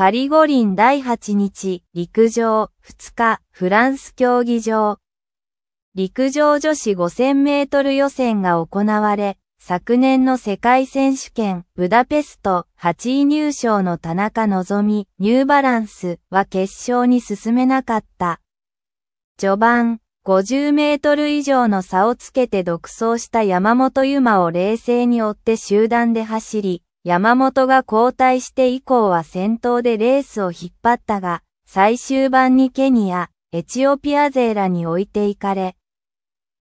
パリ五輪第8日、陸上、2日、フランス競技場。陸上女子5000メートル予選が行われ、昨年の世界選手権、ブダペスト、8位入賞の田中希美ニューバランスは決勝に進めなかった。序盤、50メートル以上の差をつけて独走した山本ゆ馬を冷静に追って集団で走り、山本が交代して以降は先頭でレースを引っ張ったが、最終盤にケニア、エチオピア勢らに置いていかれ、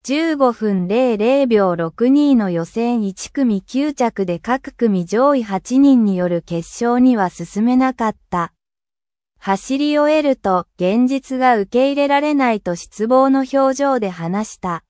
15分00秒62の予選1組9着で各組上位8人による決勝には進めなかった。走り終えると現実が受け入れられないと失望の表情で話した。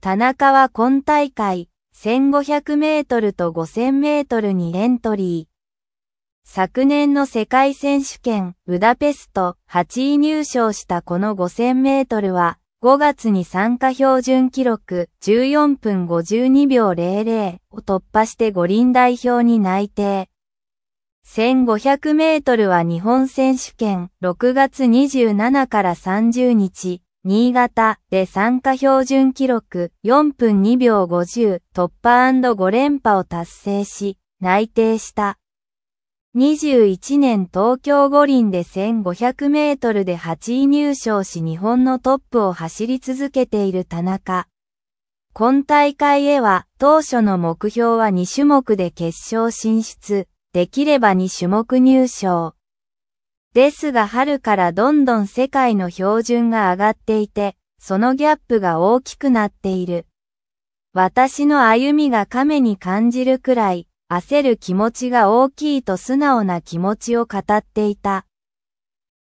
田中は今大会、1500メートルと5000メートルにエントリー。昨年の世界選手権、ブダペスト8位入賞したこの5000メートルは、5月に参加標準記録14分52秒00を突破して五輪代表に内定。1500メートルは日本選手権6月27から30日、新潟で参加標準記録4分2秒50突破 &5 連覇を達成し、内定した。21年東京五輪で1500メートルで8位入賞し日本のトップを走り続けている田中。今大会へは当初の目標は2種目で決勝進出、できれば2種目入賞。ですが春からどんどん世界の標準が上がっていて、そのギャップが大きくなっている。私の歩みが亀に感じるくらい、焦る気持ちが大きいと素直な気持ちを語っていた。